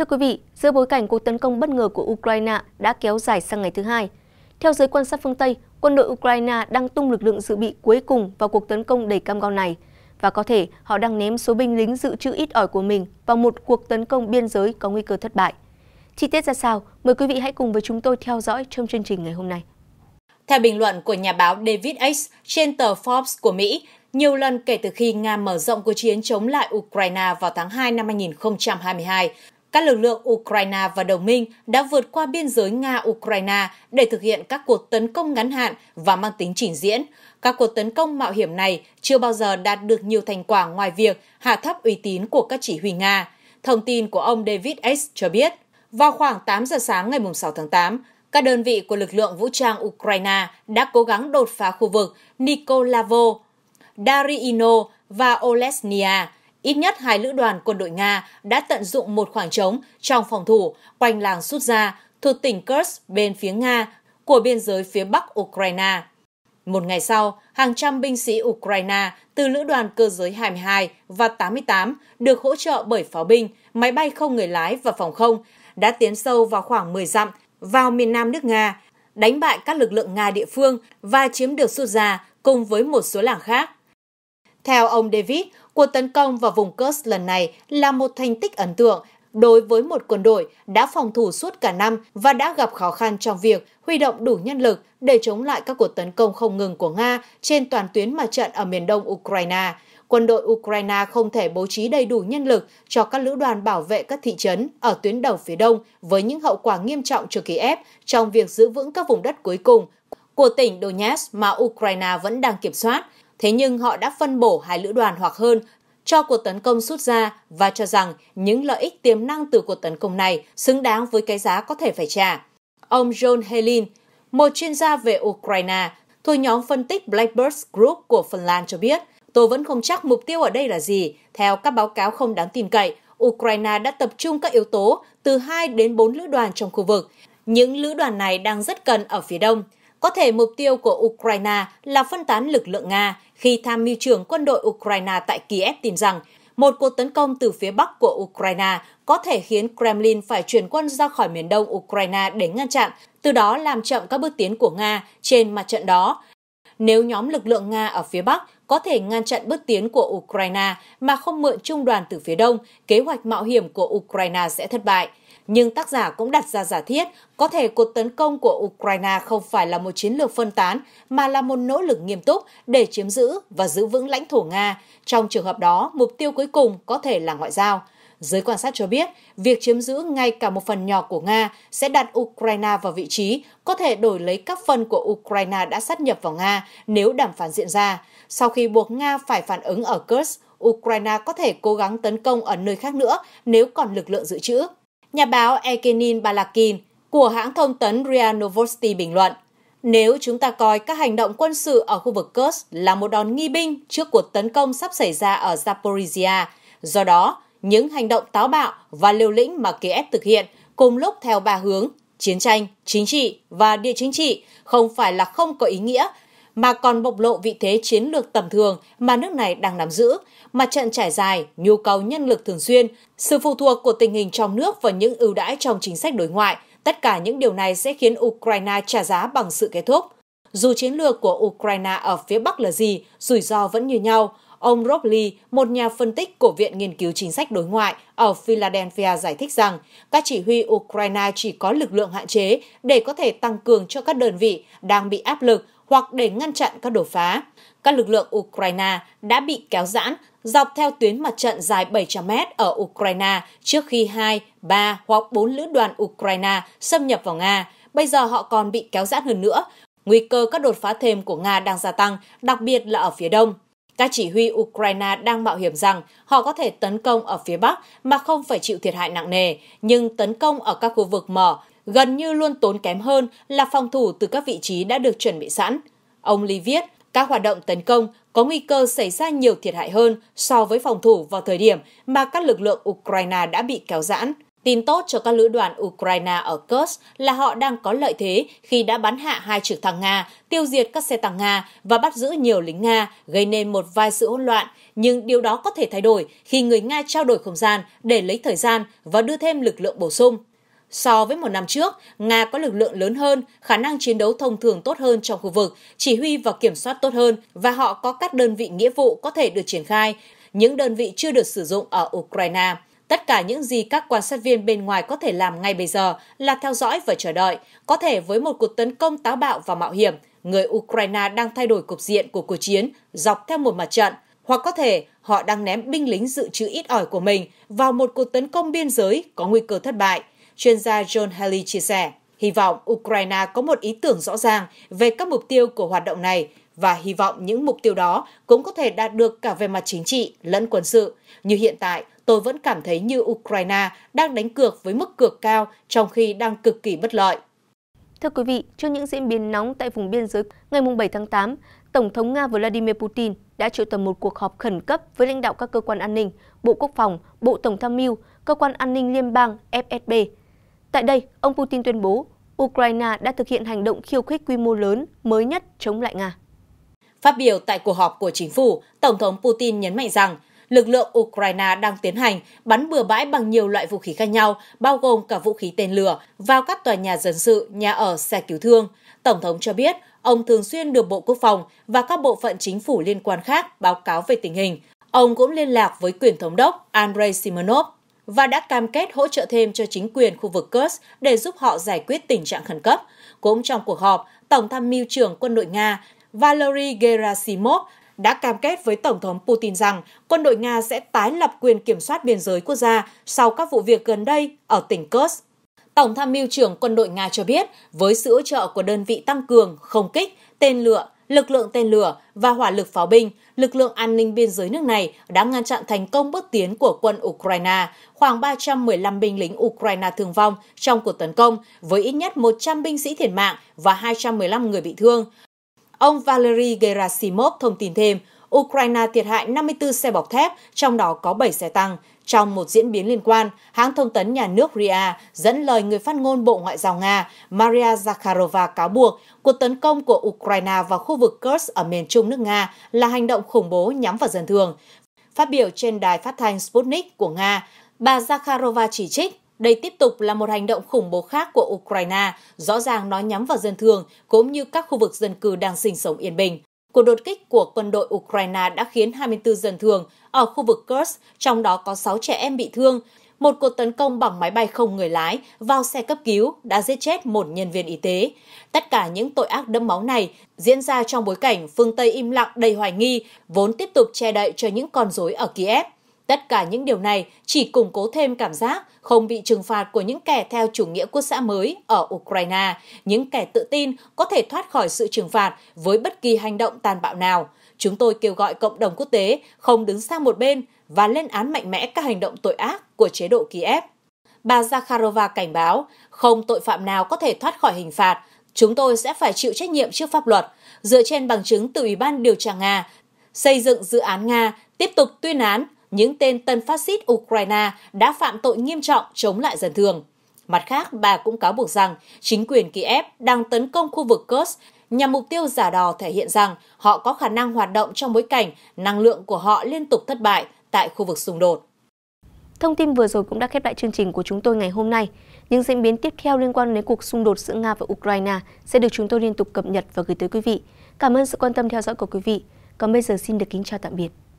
Thưa quý vị, giữa bối cảnh cuộc tấn công bất ngờ của Ukraine đã kéo dài sang ngày thứ hai, theo giới quan sát phương Tây, quân đội Ukraine đang tung lực lượng dự bị cuối cùng vào cuộc tấn công đầy cam go này và có thể họ đang ném số binh lính dự trữ ít ỏi của mình vào một cuộc tấn công biên giới có nguy cơ thất bại. Chi tiết ra sao, mời quý vị hãy cùng với chúng tôi theo dõi trong chương trình ngày hôm nay. Theo bình luận của nhà báo David X trên tờ Forbes của Mỹ, nhiều lần kể từ khi Nga mở rộng cuộc chiến chống lại Ukraine vào tháng 2 năm 2022, các lực lượng Ukraine và đồng minh đã vượt qua biên giới Nga-Ukraine để thực hiện các cuộc tấn công ngắn hạn và mang tính trình diễn. Các cuộc tấn công mạo hiểm này chưa bao giờ đạt được nhiều thành quả ngoài việc hạ thấp uy tín của các chỉ huy Nga. Thông tin của ông David S. cho biết, vào khoảng 8 giờ sáng ngày 6 tháng 8, các đơn vị của lực lượng vũ trang Ukraine đã cố gắng đột phá khu vực Nikolavo, Dariino và Olesnia – Ít nhất hai lữ đoàn quân đội Nga đã tận dụng một khoảng trống trong phòng thủ quanh làng rút thuộc tỉnh Kursk bên phía Nga của biên giới phía bắc Ukraine. Một ngày sau, hàng trăm binh sĩ Ukraine từ lữ đoàn cơ giới 22 và 88 được hỗ trợ bởi pháo binh, máy bay không người lái và phòng không đã tiến sâu vào khoảng 10 dặm vào miền nam nước Nga, đánh bại các lực lượng Nga địa phương và chiếm được Suza cùng với một số làng khác. Theo ông David, Cuộc tấn công vào vùng Kursk lần này là một thành tích ấn tượng đối với một quân đội đã phòng thủ suốt cả năm và đã gặp khó khăn trong việc huy động đủ nhân lực để chống lại các cuộc tấn công không ngừng của Nga trên toàn tuyến mặt trận ở miền đông Ukraine. Quân đội Ukraine không thể bố trí đầy đủ nhân lực cho các lữ đoàn bảo vệ các thị trấn ở tuyến đầu phía đông với những hậu quả nghiêm trọng cho ép trong việc giữ vững các vùng đất cuối cùng của tỉnh Donetsk mà Ukraine vẫn đang kiểm soát – Thế nhưng họ đã phân bổ hai lữ đoàn hoặc hơn cho cuộc tấn công rút ra và cho rằng những lợi ích tiềm năng từ cuộc tấn công này xứng đáng với cái giá có thể phải trả. Ông John Helin, một chuyên gia về Ukraine thuộc nhóm phân tích Blackbird Group của Phần Lan cho biết, tôi vẫn không chắc mục tiêu ở đây là gì. Theo các báo cáo không đáng tin cậy, Ukraine đã tập trung các yếu tố từ 2 đến 4 lữ đoàn trong khu vực. Những lữ đoàn này đang rất cần ở phía đông. Có thể mục tiêu của Ukraine là phân tán lực lượng Nga khi tham mưu trưởng quân đội Ukraine tại Kiev tin rằng một cuộc tấn công từ phía bắc của Ukraine có thể khiến Kremlin phải chuyển quân ra khỏi miền đông Ukraine để ngăn chặn, từ đó làm chậm các bước tiến của Nga trên mặt trận đó, nếu nhóm lực lượng Nga ở phía Bắc có thể ngăn chặn bước tiến của Ukraine mà không mượn trung đoàn từ phía Đông, kế hoạch mạo hiểm của Ukraine sẽ thất bại. Nhưng tác giả cũng đặt ra giả thiết có thể cuộc tấn công của Ukraine không phải là một chiến lược phân tán mà là một nỗ lực nghiêm túc để chiếm giữ và giữ vững lãnh thổ Nga. Trong trường hợp đó, mục tiêu cuối cùng có thể là ngoại giao. Giới quan sát cho biết, việc chiếm giữ ngay cả một phần nhỏ của Nga sẽ đặt Ukraine vào vị trí có thể đổi lấy các phần của Ukraine đã sát nhập vào Nga nếu đàm phán diễn ra. Sau khi buộc Nga phải phản ứng ở Kursk, Ukraine có thể cố gắng tấn công ở nơi khác nữa nếu còn lực lượng dự trữ. Nhà báo Evgeny Balakin của hãng thông tấn RIA Novosti bình luận, nếu chúng ta coi các hành động quân sự ở khu vực Kursk là một đòn nghi binh trước cuộc tấn công sắp xảy ra ở Zaporizhia, do đó, những hành động táo bạo và liều lĩnh mà Kiev thực hiện cùng lúc theo ba hướng chiến tranh, chính trị và địa chính trị không phải là không có ý nghĩa mà còn bộc lộ vị thế chiến lược tầm thường mà nước này đang nắm giữ, mặt trận trải dài, nhu cầu nhân lực thường xuyên, sự phụ thuộc của tình hình trong nước và những ưu đãi trong chính sách đối ngoại. Tất cả những điều này sẽ khiến Ukraine trả giá bằng sự kết thúc. Dù chiến lược của Ukraine ở phía Bắc là gì, rủi ro vẫn như nhau. Ông Rob Lee, một nhà phân tích của Viện Nghiên cứu Chính sách Đối ngoại ở Philadelphia giải thích rằng các chỉ huy Ukraine chỉ có lực lượng hạn chế để có thể tăng cường cho các đơn vị đang bị áp lực hoặc để ngăn chặn các đột phá. Các lực lượng Ukraine đã bị kéo giãn dọc theo tuyến mặt trận dài 700 mét ở Ukraine trước khi 2, 3 hoặc 4 lữ đoàn Ukraine xâm nhập vào Nga. Bây giờ họ còn bị kéo giãn hơn nữa. Nguy cơ các đột phá thêm của Nga đang gia tăng, đặc biệt là ở phía đông. Các chỉ huy Ukraine đang mạo hiểm rằng họ có thể tấn công ở phía Bắc mà không phải chịu thiệt hại nặng nề, nhưng tấn công ở các khu vực mở gần như luôn tốn kém hơn là phòng thủ từ các vị trí đã được chuẩn bị sẵn. Ông Lee viết, các hoạt động tấn công có nguy cơ xảy ra nhiều thiệt hại hơn so với phòng thủ vào thời điểm mà các lực lượng Ukraine đã bị kéo giãn. Tin tốt cho các lữ đoàn Ukraine ở Kursk là họ đang có lợi thế khi đã bắn hạ hai trực thăng Nga, tiêu diệt các xe tăng Nga và bắt giữ nhiều lính Nga, gây nên một vài sự hỗn loạn. Nhưng điều đó có thể thay đổi khi người Nga trao đổi không gian để lấy thời gian và đưa thêm lực lượng bổ sung. So với một năm trước, Nga có lực lượng lớn hơn, khả năng chiến đấu thông thường tốt hơn trong khu vực, chỉ huy và kiểm soát tốt hơn và họ có các đơn vị nghĩa vụ có thể được triển khai, những đơn vị chưa được sử dụng ở Ukraine. Tất cả những gì các quan sát viên bên ngoài có thể làm ngay bây giờ là theo dõi và chờ đợi, có thể với một cuộc tấn công táo bạo và mạo hiểm, người Ukraine đang thay đổi cục diện của cuộc chiến dọc theo một mặt trận, hoặc có thể họ đang ném binh lính dự trữ ít ỏi của mình vào một cuộc tấn công biên giới có nguy cơ thất bại, chuyên gia John Haley chia sẻ. Hy vọng Ukraine có một ý tưởng rõ ràng về các mục tiêu của hoạt động này và hy vọng những mục tiêu đó cũng có thể đạt được cả về mặt chính trị lẫn quân sự. Như hiện tại, tôi vẫn cảm thấy như Ukraine đang đánh cược với mức cược cao trong khi đang cực kỳ bất lợi. Thưa quý vị, trước những diễn biến nóng tại vùng biên giới, ngày 7 tháng 8, Tổng thống Nga Vladimir Putin đã triệu tập một cuộc họp khẩn cấp với lãnh đạo các cơ quan an ninh, Bộ Quốc phòng, Bộ Tổng tham mưu, Cơ quan An ninh Liên bang FSB. Tại đây, ông Putin tuyên bố Ukraine đã thực hiện hành động khiêu khích quy mô lớn mới nhất chống lại Nga. Phát biểu tại cuộc họp của chính phủ, Tổng thống Putin nhấn mạnh rằng lực lượng Ukraine đang tiến hành bắn bừa bãi bằng nhiều loại vũ khí khác nhau, bao gồm cả vũ khí tên lửa, vào các tòa nhà dân sự, nhà ở, xe cứu thương. Tổng thống cho biết, ông thường xuyên được Bộ Quốc phòng và các bộ phận chính phủ liên quan khác báo cáo về tình hình. Ông cũng liên lạc với quyền thống đốc Andrei Simonov và đã cam kết hỗ trợ thêm cho chính quyền khu vực Kursk để giúp họ giải quyết tình trạng khẩn cấp. Cũng trong cuộc họp, Tổng tham mưu trưởng quân đội Nga Valery Gerasimov đã cam kết với Tổng thống Putin rằng quân đội Nga sẽ tái lập quyền kiểm soát biên giới quốc gia sau các vụ việc gần đây ở tỉnh Kursk. Tổng tham mưu trưởng quân đội Nga cho biết, với sự hỗ trợ của đơn vị tăng cường, không kích, tên lửa, lực lượng tên lửa và hỏa lực pháo binh, lực lượng an ninh biên giới nước này đã ngăn chặn thành công bước tiến của quân Ukraine. Khoảng 315 binh lính Ukraine thương vong trong cuộc tấn công, với ít nhất 100 binh sĩ thiệt mạng và 215 người bị thương. Ông Valery Gerasimov thông tin thêm, Ukraine thiệt hại 54 xe bọc thép, trong đó có 7 xe tăng. Trong một diễn biến liên quan, hãng thông tấn nhà nước RIA dẫn lời người phát ngôn Bộ Ngoại giao Nga Maria Zakharova cáo buộc cuộc tấn công của Ukraine vào khu vực Kursk ở miền trung nước Nga là hành động khủng bố nhắm vào dân thường. Phát biểu trên đài phát thanh Sputnik của Nga, bà Zakharova chỉ trích đây tiếp tục là một hành động khủng bố khác của Ukraine, rõ ràng nó nhắm vào dân thường cũng như các khu vực dân cư đang sinh sống yên bình. Cuộc đột kích của quân đội Ukraine đã khiến 24 dân thường ở khu vực Kursk, trong đó có 6 trẻ em bị thương. Một cuộc tấn công bằng máy bay không người lái vào xe cấp cứu đã giết chết một nhân viên y tế. Tất cả những tội ác đẫm máu này diễn ra trong bối cảnh phương Tây im lặng đầy hoài nghi, vốn tiếp tục che đậy cho những con rối ở Kiev. Tất cả những điều này chỉ củng cố thêm cảm giác không bị trừng phạt của những kẻ theo chủ nghĩa quốc xã mới ở Ukraine, những kẻ tự tin có thể thoát khỏi sự trừng phạt với bất kỳ hành động tàn bạo nào. Chúng tôi kêu gọi cộng đồng quốc tế không đứng sang một bên và lên án mạnh mẽ các hành động tội ác của chế độ Kiev. Bà Zakharova cảnh báo, không tội phạm nào có thể thoát khỏi hình phạt, chúng tôi sẽ phải chịu trách nhiệm trước pháp luật, dựa trên bằng chứng từ Ủy ban điều tra Nga, xây dựng dự án Nga tiếp tục tuyên án những tên tân phát xít Ukraine đã phạm tội nghiêm trọng chống lại dân thường. Mặt khác, bà cũng cáo buộc rằng chính quyền Kiev đang tấn công khu vực Kursk nhằm mục tiêu giả đò thể hiện rằng họ có khả năng hoạt động trong bối cảnh năng lượng của họ liên tục thất bại tại khu vực xung đột. Thông tin vừa rồi cũng đã khép lại chương trình của chúng tôi ngày hôm nay. Những diễn biến tiếp theo liên quan đến cuộc xung đột giữa Nga và Ukraine sẽ được chúng tôi liên tục cập nhật và gửi tới quý vị. Cảm ơn sự quan tâm theo dõi của quý vị. Còn bây giờ xin được kính chào tạm biệt.